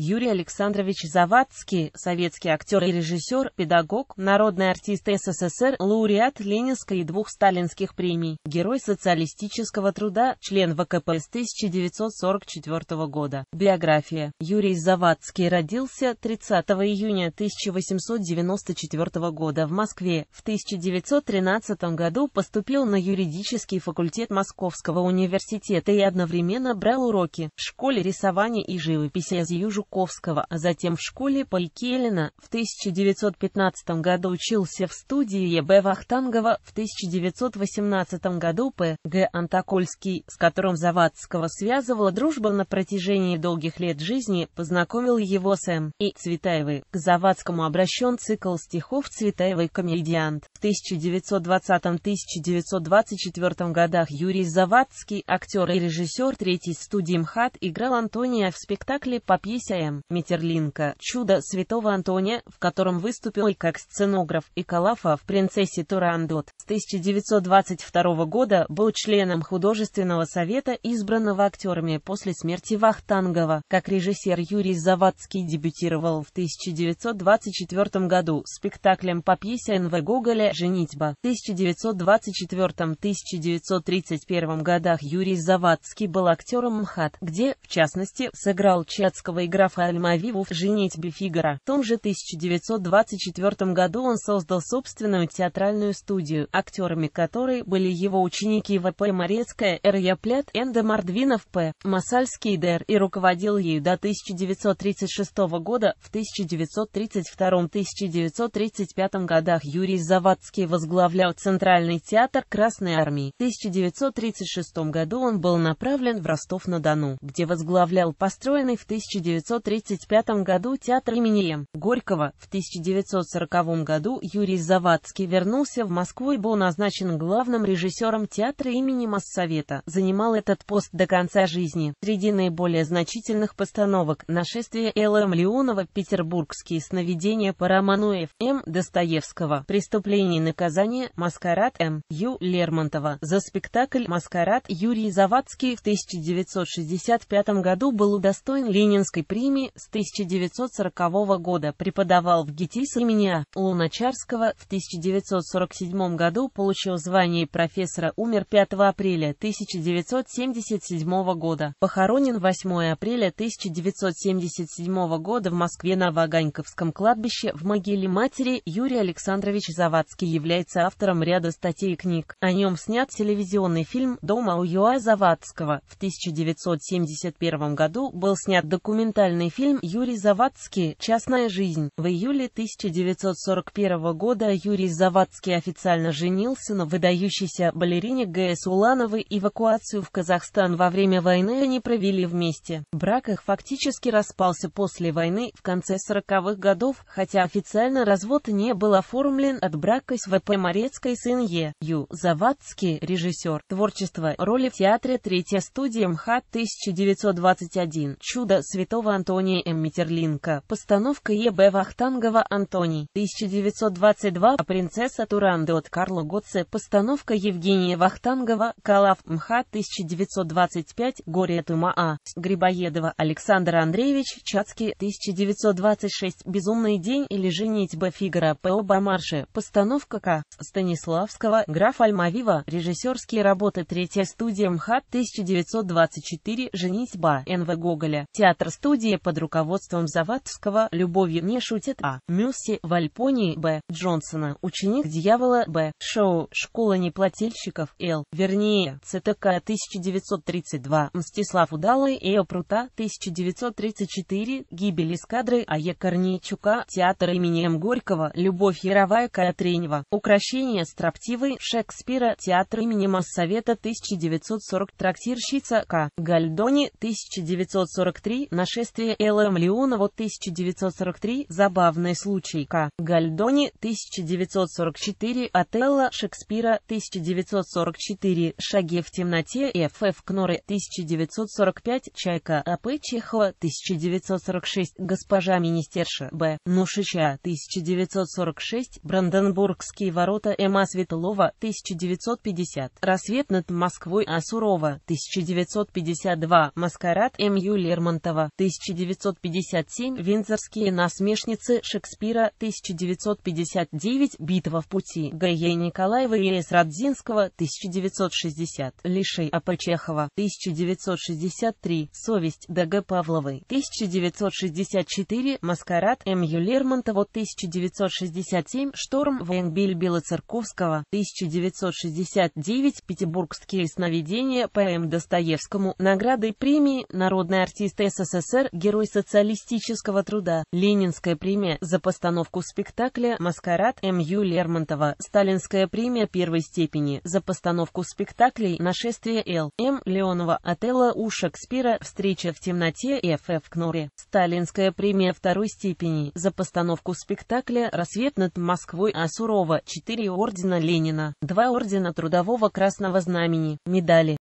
Юрий Александрович Завадский, советский актер и режиссер, педагог, народный артист СССР, лауреат Ленинской и двух сталинских премий, герой социалистического труда, член ВКП с 1944 года. Биография. Юрий Завадский родился 30 июня 1894 года в Москве. В 1913 году поступил на юридический факультет Московского университета и одновременно брал уроки в школе рисования и живописи из Азию Жуковского, а затем в школе Полькелина, в 1915 году учился в студии Е.Б. Вахтангова, в 1918 году П.Г. Антокольский, с которым Завадского связывала дружба на протяжении долгих лет жизни, познакомил его с М. и Цветаевой. К Завадскому обращен цикл стихов Цветаевой «Комедиант». В 1920-1924 годах Юрий Завадский, актер и режиссер третьей студии МХАТ, играл Антония в спектакле по пьесе музеем Метерлинка «Чудо святого Антония», в котором выступил и как сценограф, и Калафа в «Принцессе Турандот». С 1922 года был членом художественного совета, избранного актерами после смерти Вахтангова. Как режиссер Юрий Завадский дебютировал в 1924 году спектаклем по пьесе Н.В. Гоголя «Женитьба». В 1924-1931 годах Юрий Завадский был актером МХАТ, где, в частности, сыграл чатского игрока Рафаэль Мавиву в «Женитьбе Фигара». В том же 1924 году он создал собственную театральную студию, актерами которой были его ученики В.П. Морецкая, Р. Яплят, Энда Мордвинов, П. Масальский, Д.Р. и руководил ею до 1936 года. В 1932-1935 годах Юрий Завадский возглавлял Центральный театр Красной Армии. В 1936 году он был направлен в Ростов-на-Дону, где возглавлял построенный в 1936 1935 году театр имени М. Горького. В 1940 году Юрий Завадский вернулся в Москву и был назначен главным режиссером театра имени Моссовета. Занимал этот пост до конца жизни. Среди наиболее значительных постановок «Нашествие Л.М. Леонова», «Петербургские сновидения» по роману Ф. М. Достоевского, «Преступление и наказание», «Маскарад» М. Ю. Лермонтова. За спектакль «Маскарад» Юрий Завадский в 1965 году был удостоен Ленинской премии Риме с 1940 года, преподавал в ГИТИС имени А. Луначарского, в 1947 году получил звание профессора, умер 5 апреля 1977 года, похоронен 8 апреля 1977 года в Москве на Ваганьковском кладбище в могиле матери Юрий Александрович Завадский является автором ряда статей и книг. О нем снят телевизионный фильм «Дома у Юа Завадского». В 1971 году был снят документальный документальный фильм Юрий Завадский «Частная жизнь». В июле 1941 года Юрий Завадский официально женился на выдающейся балерине Г.С. Улановой. Эвакуацию в Казахстан во время войны они провели вместе. Брак их фактически распался после войны в конце 40-х годов, хотя официально развод не был оформлен от брака с В.П. Морецкой сын Е. Ю. Завадский, режиссер, творчество, роли в театре «Третья студия МХАТ» 1921, «Чудо святого Антония М. Митерлинка. постановка Е Б Вахтангова Антоний, 1922, а принцесса от Карла Готце, постановка Евгения Вахтангова, Калав МХА, 1925, Горе от ума А. Грибоедова Александр Андреевич Чацкий, 1926, Безумный день или женитьба Фигара П.О. Бамарши, постановка К. Станиславского, граф Альмавива, режиссерские работы Третья студия МХАТ, 1924, Женитьба В Гоголя, театр студии Гимназия под руководством Завадского «Любовью не шутит» А. Мюсси в Альпонии Б. Джонсона, ученик дьявола Б. Шоу, школа неплательщиков Л. Вернее, ЦТК 1932, Мстислав Удалый Э. Прута 1934, гибель эскадры А.Е. Корнейчука, театр имени М. Горького, Любовь Яровая Катренева, украшение строптивой Шекспира, театр имени Моссовета 1940, трактирщица К. Гальдони 1943, нашествие действие Л.М. Леонова 1943, забавный случай К. Гальдони 1944, Отелло Шекспира 1944, Шаги в темноте Ф.Ф. Кноры 1945, Чайка А.П. Чехова 1946, Госпожа Министерша Б. Нушича 1946, Бранденбургские ворота М.А. Светлова 1950, Рассвет над Москвой А. Сурова 1952, Маскарад М.Ю. Лермонтова 1950. 1957, Винзорские насмешницы Шекспира, 1959, Битва в пути, Гайя Николаева и С. Радзинского, 1960, Лишей Апачехова. 1963, Совесть Д.Г. Павловой, 1964, Маскарад М.Ю. Лермонтова, 1967, Шторм Венбиль Белоцерковского, 1969, Петербургские сновидения П.М. Достоевскому, награды и премии «Народный артист СССР» Герой социалистического труда, Ленинская премия за постановку спектакля «Маскарад» М.Ю. Лермонтова, Сталинская премия первой степени за постановку спектаклей «Нашествие Л. М. Леонова», «Отелло» у Шекспира, «Встреча в темноте» Ф.Ф. Кнори, Сталинская премия второй степени за постановку спектакля «Рассвет над Москвой» А. Асурова, четыре ордена Ленина, два ордена Трудового Красного Знамени, медали.